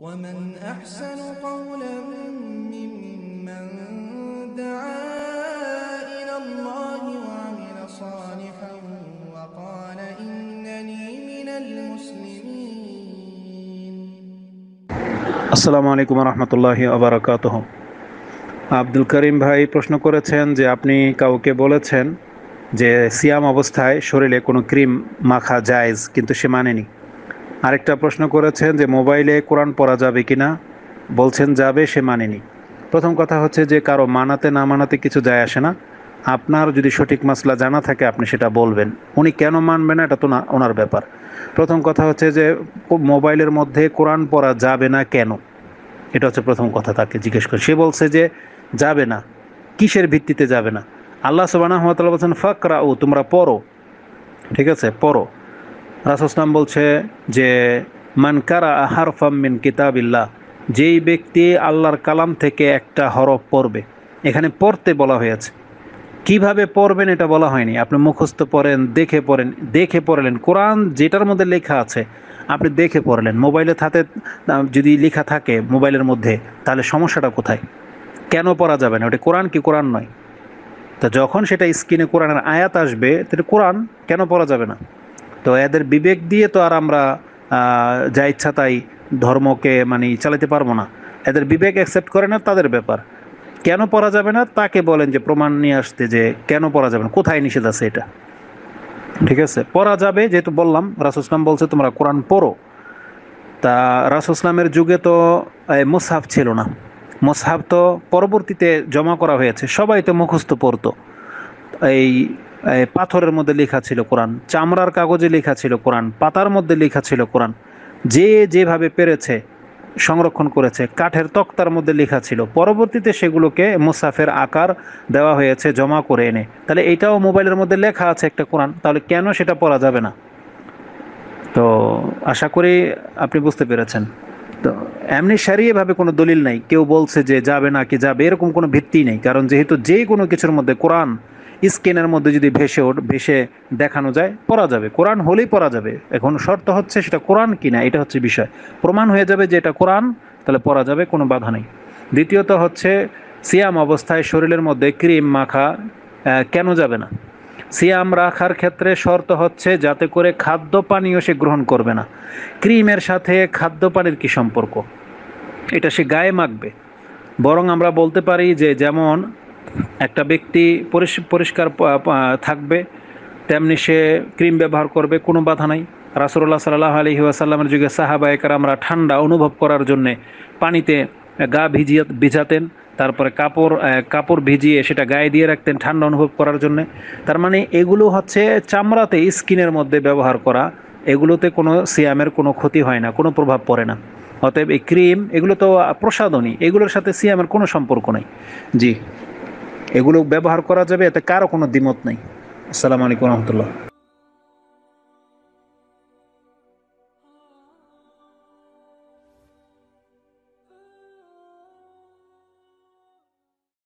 ومن أحسن قولا ممن دعا إلى الله وعمل صالحا وقال إنني من المسلمين السلام عليكم ورحمة الله وبركاته আব্দুল করিম ভাই প্রশ্ন করেছেন যে আপনি কাউকে বলেছেন যে সিয়াম অবস্থায় শরীরে কোনো ক্রিম মাখা জায়েজ কিন্তু সে মানেনি আরেকটা প্রশ্ন করেছেন যে মোবাইলে কোরআন পড়া যাবে কি না বলছেন যাবে সে মানেনি প্রথম কথা হচ্ছে যে কারো মানাতে না মানাতে কিছু যায় আসে না আপনার যদি সঠিক মাসলা জানা থাকে আপনি সেটা বলবেন উনি কেন মানবে না এটা তো না ওনার ব্যাপার প্রথম কথা হচ্ছে যে মোবাইলের মধ্যে কোরআন পড়া যাবে না কেন এটা হচ্ছে প্রথম কথা তাকে জিজ্ঞেস করে সে বলছে যে যাবে না কিসের ভিত্তিতে যাবে না আল্লাহ হাত বলছেন ফাকরা ও তোমরা পড়ো ঠিক আছে পড়ো রাসুসলাম বলছে যে মানকারা হারফাম মিন কিতাবিল্লা যেই ব্যক্তি আল্লাহর কালাম থেকে একটা হরফ পড়বে এখানে পড়তে বলা হয়েছে কিভাবে পড়বেন এটা বলা হয়নি আপনি মুখস্থ পড়েন দেখে পড়েন দেখে পড়লেন কোরআন যেটার মধ্যে লেখা আছে আপনি দেখে পড়লেন মোবাইলে হাতে যদি লেখা থাকে মোবাইলের মধ্যে তাহলে সমস্যাটা কোথায় কেন পড়া যাবে না ওটা কোরআন কি কোরআন নয় তা যখন সেটা স্ক্রিনে কোরআনের আয়াত আসবে তাহলে কোরআন কেন পড়া যাবে না তো এদের বিবেক দিয়ে তো আর আমরা যা ইচ্ছা তাই ধর্মকে মানে চালাতে পারবো না এদের বিবেক অ্যাকসেপ্ট করে না তাদের ব্যাপার কেন পড়া যাবে না তাকে বলেন যে প্রমাণ নিয়ে আসতে যে কেন পড়া যাবে না কোথায় নিষেধ আছে এটা ঠিক আছে পড়া যাবে যেহেতু বললাম রাসুসলাম বলছে তোমরা কোরআন পড়ো তা রাসুসলামের যুগে তো মোসাহাব ছিল না মোসাহ তো পরবর্তীতে জমা করা হয়েছে সবাই তো মুখস্থ পড়তো এই পাথরের মধ্যে লেখা ছিল কোরআন চামড়ার কাগজে লেখা ছিল কোরআন পাতার মধ্যে লেখা ছিল কোরআন যে যেভাবে পেরেছে সংরক্ষণ করেছে কাঠের তক্তার মধ্যে লেখা ছিল পরবর্তীতে সেগুলোকে মুসাফের আকার দেওয়া হয়েছে জমা করে এনে তাহলে এটাও মোবাইলের মধ্যে লেখা আছে একটা কোরআন তাহলে কেন সেটা পড়া যাবে না তো আশা করি আপনি বুঝতে পেরেছেন তো এমনি সারিয়েভাবে কোনো দলিল নাই কেউ বলছে যে যাবে না কি যাবে এরকম কোনো ভিত্তি নেই কারণ যেহেতু যে কোনো কিছুর মধ্যে কোরআন স্ক্যানের মধ্যে যদি ভেসে ওঠ ভেসে দেখানো যায় পড়া যাবে কোরআন হলেই পড়া যাবে এখন শর্ত হচ্ছে সেটা কোরআন কিনা এটা হচ্ছে বিষয় প্রমাণ হয়ে যাবে যে এটা কোরআন তাহলে পড়া যাবে কোনো বাধা নেই দ্বিতীয়ত হচ্ছে সিয়াম অবস্থায় শরীরের মধ্যে ক্রিম মাখা কেন যাবে না সিয়াম রাখার ক্ষেত্রে শর্ত হচ্ছে যাতে করে খাদ্য পানীয় সে গ্রহণ করবে না ক্রিমের সাথে খাদ্য পানির কী সম্পর্ক এটা সে গায়ে মাখবে বরং আমরা বলতে পারি যে যেমন একটা ব্যক্তি পরিষ্কার থাকবে তেমনি সে ক্রিম ব্যবহার করবে কোনো বাধা নাই রাসুল্লাহ সাল্লাহ আলহি আসাল্লামের যুগে সাহাবা আমরা ঠান্ডা অনুভব করার জন্যে পানিতে গা ভিজিয়ে ভিজাতেন তারপরে কাপড় কাপড় ভিজিয়ে সেটা গায়ে দিয়ে রাখতেন ঠান্ডা অনুভব করার জন্যে তার মানে এগুলো হচ্ছে চামড়াতে স্কিনের মধ্যে ব্যবহার করা এগুলোতে কোনো সিয়ামের কোনো ক্ষতি হয় না কোনো প্রভাব পড়ে না অতএব এই ক্রিম এগুলো তো প্রসাদনী এগুলোর সাথে সিয়ামের কোনো সম্পর্ক নেই জি এগুলো ব্যবহার করা যাবে এতে কারো কোনো দ্বিমত নেই আসসালামু আলাইকুম রহমতুল্লাহ